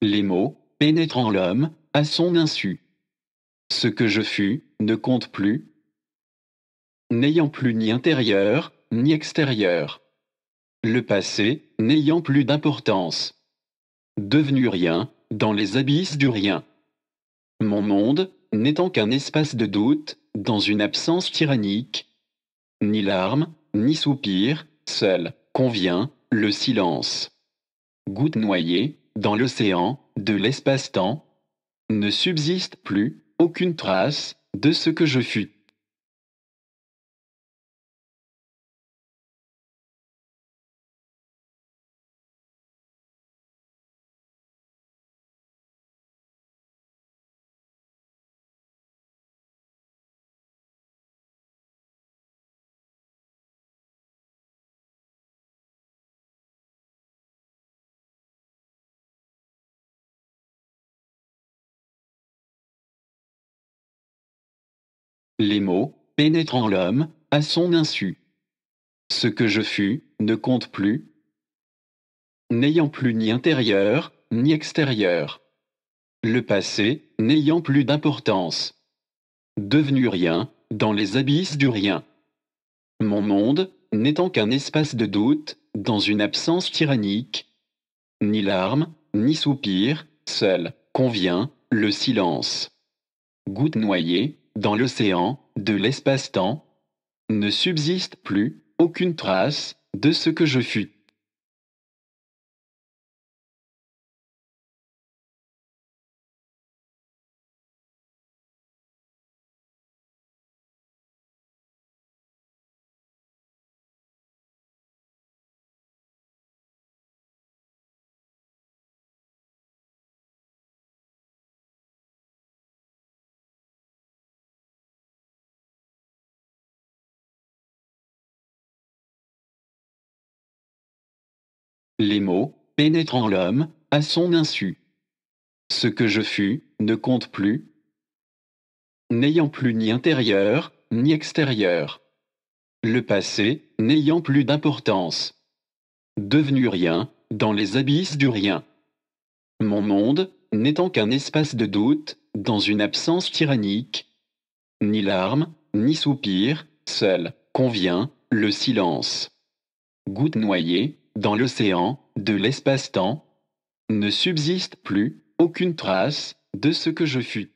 les mots, pénétrant l'homme, à son insu. Ce que je fus, ne compte plus. N'ayant plus ni intérieur, ni extérieur. Le passé, n'ayant plus d'importance. Devenu rien, dans les abysses du rien. Mon monde, n'étant qu'un espace de doute, dans une absence tyrannique. Ni larmes, ni soupirs, seul, convient, le silence. Goutte noyée, dans l'océan, de l'espace-temps, ne subsiste plus aucune trace de ce que je fus. les mots, pénétrant l'homme, à son insu. Ce que je fus, ne compte plus, n'ayant plus ni intérieur, ni extérieur. Le passé, n'ayant plus d'importance. Devenu rien, dans les abysses du rien. Mon monde, n'étant qu'un espace de doute, dans une absence tyrannique. Ni larmes, ni soupirs, seul, convient, le silence goutte noyée, dans l'océan, de l'espace-temps, ne subsiste plus aucune trace de ce que je fus. les mots, pénétrant l'homme, à son insu. Ce que je fus, ne compte plus, n'ayant plus ni intérieur, ni extérieur. Le passé, n'ayant plus d'importance. Devenu rien, dans les abysses du rien. Mon monde, n'étant qu'un espace de doute, dans une absence tyrannique. Ni larmes, ni soupirs, seul, convient, le silence. Goutte noyée, dans l'océan, de l'espace-temps, ne subsiste plus aucune trace de ce que je fus.